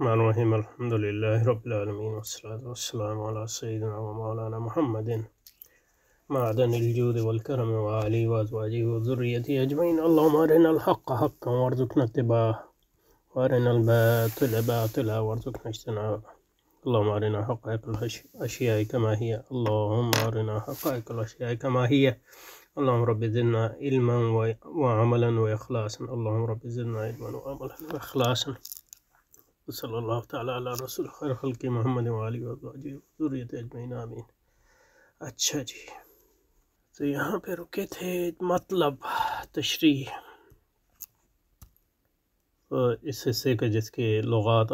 الرحمن الرحيم الحمد لله رب العالمين والصلاة والسلام على سيدنا ومولانا محمد معدن الجود والكرم وعلي وأزواجه وذريته أجمعين اللهم أرنا الحق حقا وارزقنا اتباعه وأرنا الباطل باطلا وارزقنا اجتنابه اللهم أرنا حقائق الأشياء كما هي اللهم أرنا حقائق الأشياء كما هي اللهم رب زدنا علما وعملا وإخلاصا اللهم رب زدنا علما وعملا وإخلاصا صلی اللہ تعالیٰ علیہ رسول خیر خلق محمد ضروریت اجمین آمین اچھا جی تو یہاں پہ رکے تھے مطلب تشریح اس حصے کا جس کے لغات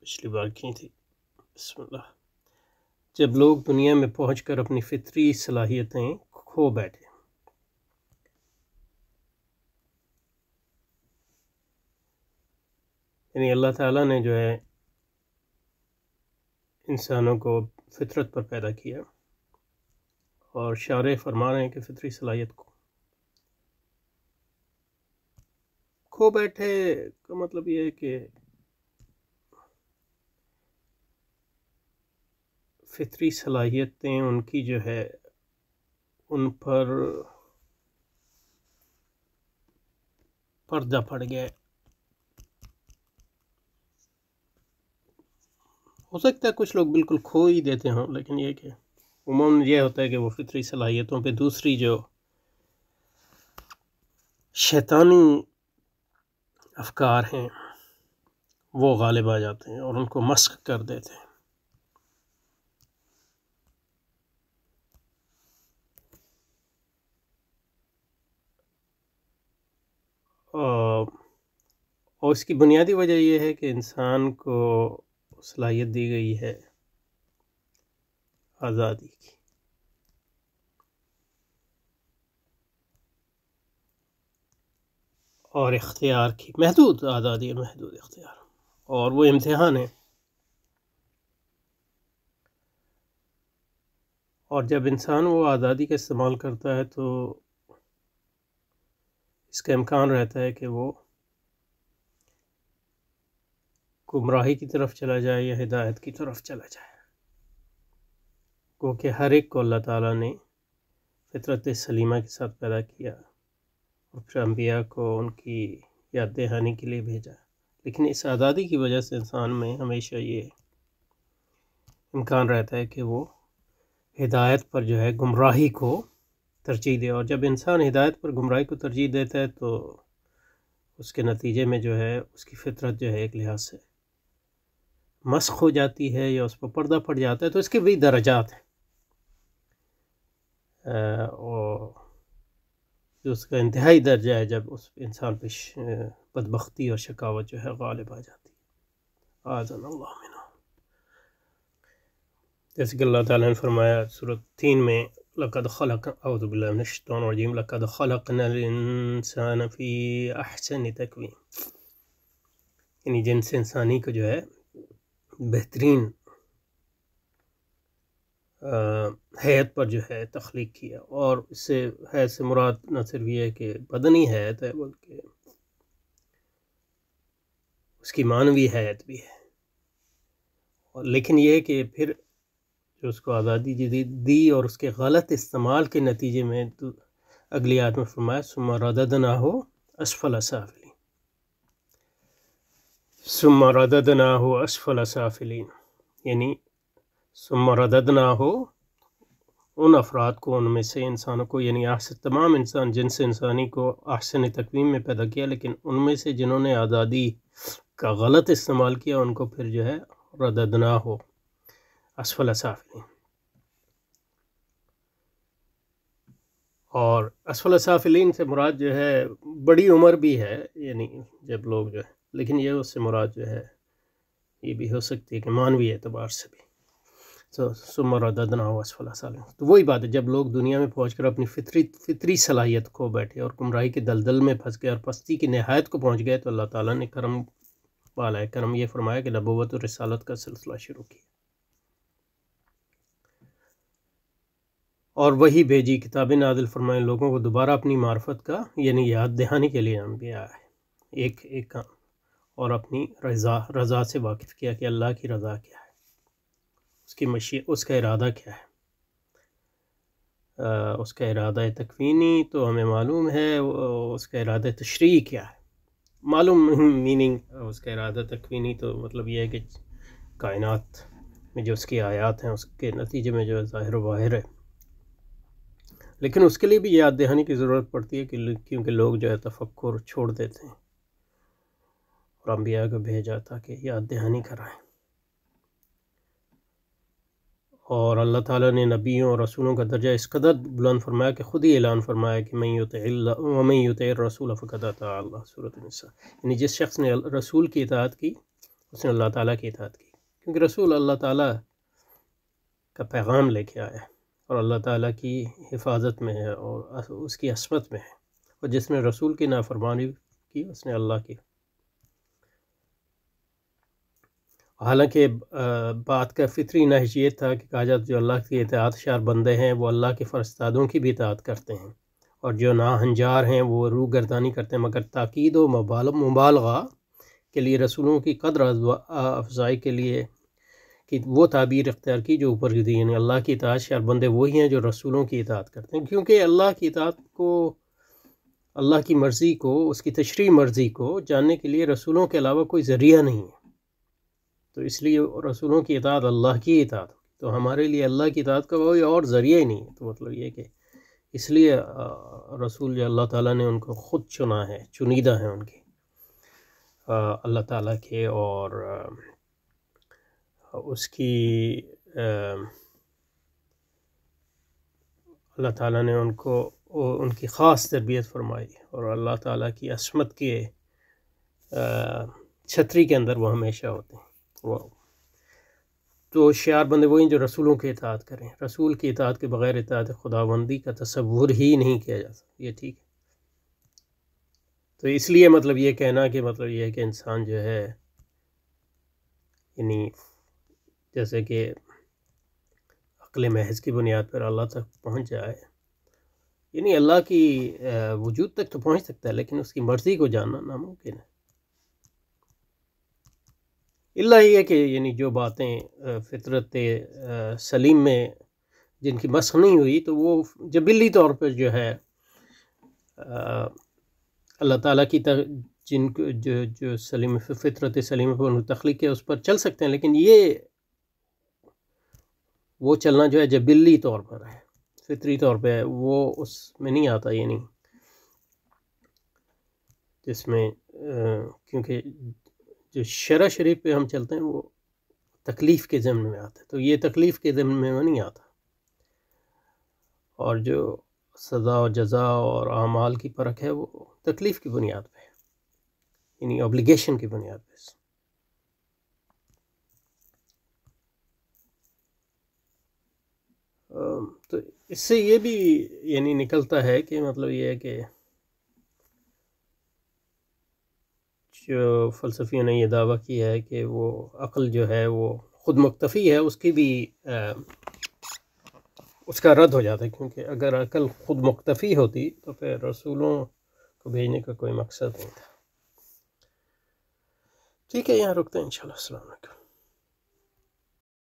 پچھلی بار کی تھی بسم اللہ جب لوگ دنیا میں پہنچ کر اپنی فطری صلاحیتیں کھو بیٹھے یعنی اللہ تعالیٰ نے جو ہے انسانوں کو فطرت پر پیدا کیا اور شعر فرما رہے ہیں کہ فطری صلاحیت کو کھو بیٹھے کا مطلب یہ ہے کہ فطری صلاحیتیں ان کی جو ہے ان پر پردہ پڑ گیا ہو سکتا ہے کچھ لوگ بالکل کھو ہی دیتے ہوں لیکن یہ کہ عموماً یہ ہوتا ہے کہ وہ فطری صلاحیتوں پہ دوسری جو شیطانی افکار ہیں وہ غالب آ جاتے ہیں اور ان کو مشق کر دیتے ہیں اور اس کی بنیادی وجہ یہ ہے کہ انسان کو صلاحیت دی گئی ہے آزادی کی اور اختیار کی محدود آزادی اور محدود اختیار اور وہ امتحان ہے اور جب انسان وہ آزادی کا استعمال کرتا ہے تو اس کا امکان رہتا ہے کہ وہ گمراہی کی طرف چلا جائے یا ہدایت کی طرف چلا جائے کیونکہ ہر ایک کو اللہ تعالیٰ نے فطرت سلیمہ کے ساتھ پیدا کیا اور انبیاء کو ان کی یاد دہانی کے لیے بھیجا لیکن اس آزادی کی وجہ سے انسان میں ہمیشہ یہ امکان رہتا ہے کہ وہ ہدایت پر جو ہے گمراہی کو ترجیح دے اور جب انسان ہدایت پر گمراہی کو ترجیح دیتا ہے تو اس کے نتیجے میں جو ہے اس کی فطرت جو ہے ایک لحاظ سے مسخ ہو جاتی ہے یا اس پر پردہ پڑ جاتا ہے تو اس کے بھی درجات ہیں جو اس کا انتہائی درجہ ہے جب اس انسان پہ بدبختی اور شکاوت جو ہے غالب آ جاتی ہے جیسے کہ اللہ تعالیٰ نے فرمایا صورت تین میں الانسان فی احسن تکوی یعنی جن سے انسانی کو جو ہے بہترین حیت پر جو ہے تخلیق کیا اور اس سے سے مراد نہ صرف یہ ہے کہ بدنی حیت ہے بلکہ اس کی معنوی حیت بھی ہے لیکن یہ کہ پھر جو اس کو آزادی جدید دی اور اس کے غلط استعمال کے نتیجے میں اگلی آدمی فرمایا سما رادہ دنا ہو اسفل اسافلی ثم ردد نہ ہو اسفل الصافلین یعنی ثم رددنا ردد نہ ہو ان افراد کو ان میں سے انسانوں کو یعنی احسن تمام انسان جن سے انسانی کو احسن تقویم میں پیدا کیا لیکن ان میں سے جنہوں نے آزادی کا غلط استعمال کیا ان کو پھر جو ہے رددنا نہ ہو اسافلین اور اسفل صافلین سے مراد جو ہے بڑی عمر بھی ہے یعنی جب لوگ جو ہے لیکن یہ اس سے مراد جو ہے یہ بھی ہو سکتی ہے کہ مانوی اعتبار سے بھی سمر تو وہی بات ہے جب لوگ دنیا میں پہنچ کر اپنی فطری فطری صلاحیت کو بیٹھے اور کمرائی کے دلدل میں پھنس گئے اور پستی کی نہایت کو پہنچ گئے تو اللہ تعالیٰ نے کرم والا ہے کرم یہ فرمایا کہ نبوت و رسالت کا سلسلہ شروع کیا اور وہی بھیجی کتابیں نادل فرمائے لوگوں کو دوبارہ اپنی معرفت کا یعنی یاد دہانی کے لیے ہم بھی آیا ہے ایک ایک کام اور اپنی رضا رضا سے واقف کیا کہ اللہ کی رضا کیا ہے اس کی مشی اس کا ارادہ کیا ہے اس کا ارادہ تکوینی تو ہمیں معلوم ہے اس کا ارادہ تشریح کیا ہے معلوم میننگ اس کا ارادہ تکوینی تو مطلب یہ ہے کہ کائنات میں جو اس کی آیات ہیں اس کے نتیجے میں جو ظاہر و باہر ہے لیکن اس کے لیے بھی یاد دہانی کی ضرورت پڑتی ہے کہ کیونکہ لوگ جو ہے تفکر چھوڑ دیتے ہیں انبیاء کو بھیجا تھا کہ دہانی کرائیں اور اللہ تعالیٰ نے نبیوں اور رسولوں کا درجہ اس قدر بلند فرمایا کہ خود ہی اعلان فرمایا کہ میں یو میں یوت رسول الفقا اللہ صورت النساء یعنی جس شخص نے رسول کی اطاعت کی اس نے اللہ تعالیٰ کی اطاعت کی کیونکہ رسول اللہ تعالیٰ کا پیغام لے کے آیا اور اللہ تعالیٰ کی حفاظت میں ہے اور اس کی عصمت میں ہے اور جس نے رسول کی نافرمانی کی اس نے اللہ کی حالانکہ بات کا فطری نحج یہ تھا کہ کہا جاتا جو اللہ کے اطاعت شار بندے ہیں وہ اللہ کے فرستادوں کی بھی اطاعت کرتے ہیں اور جو نا ہنجار ہیں وہ روح گردانی کرتے ہیں مگر تاکید و مبالغہ کے لیے رسولوں کی قدر افزائی کے لیے کہ وہ تعبیر اختیار کی جو اوپر دی یعنی اللہ کی اطاعت شار بندے وہی ہیں جو رسولوں کی اطاعت کرتے ہیں کیونکہ اللہ کی اطاعت کو اللہ کی مرضی کو اس کی تشریح مرضی کو جاننے کے لیے رسولوں کے علاوہ کوئی ذریعہ نہیں ہے تو اس لیے رسولوں کی اطاعت اللہ کی اطاعت تو ہمارے لیے اللہ کی اطاعت کا کوئی اور ذریعہ ہی نہیں ہے تو مطلب یہ کہ اس لیے رسول جو اللہ تعالیٰ نے ان کو خود چنا ہے چنیدہ ہیں ان کی اللہ تعالیٰ کے اور اس کی اللہ تعالیٰ نے ان کو ان کی خاص تربیت فرمائی اور اللہ تعالیٰ کی عصمت کے چھتری کے اندر وہ ہمیشہ ہوتے ہیں تو بندے وہ وہی جو رسولوں کے اطاعت کریں رسول کی اطاعت کے بغیر اطاعت خداوندی کا تصور ہی نہیں کیا جا سکتا یہ ٹھیک ہے تو اس لیے مطلب یہ کہنا کہ مطلب یہ ہے کہ انسان جو ہے یعنی جیسے کہ عقل محض کی بنیاد پر اللہ تک پہنچ جائے یعنی اللہ کی وجود تک تو پہنچ سکتا ہے لیکن اس کی مرضی کو جاننا ناممکن ہے اللہ یہ ہے کہ یعنی جو باتیں فطرت سلیم میں جن کی نہیں ہوئی تو وہ جبلی طور پر جو ہے اللہ تعالیٰ کی جن کو جو جو سلیم فطرت سلیم پر انہوں تخلیق ہے اس پر چل سکتے ہیں لیکن یہ وہ چلنا جو ہے جبلی طور پر ہے فطری طور پہ ہے وہ اس میں نہیں آتا یعنی جس میں کیونکہ جو شرح شریف پہ ہم چلتے ہیں وہ تکلیف کے ذمن میں آتا ہے تو یہ تکلیف کے ذمن میں نہیں آتا اور جو سزا و جزا اور اعمال کی پرکھ ہے وہ تکلیف کی بنیاد پہ یعنی obligation کی بنیاد پہ تو اس سے یہ بھی یعنی نکلتا ہے کہ مطلب یہ ہے کہ کچھ فلسفیوں نے یہ دعویٰ کیا ہے کہ وہ عقل جو ہے وہ خود مکتفی ہے اس کی بھی اس کا رد ہو جاتا ہے کیونکہ اگر عقل خود مکتفی ہوتی تو پھر رسولوں کو بھیجنے کا کوئی مقصد نہیں تھا ٹھیک ہے یہاں رکتے ہیں انشاءاللہ السلام علیکم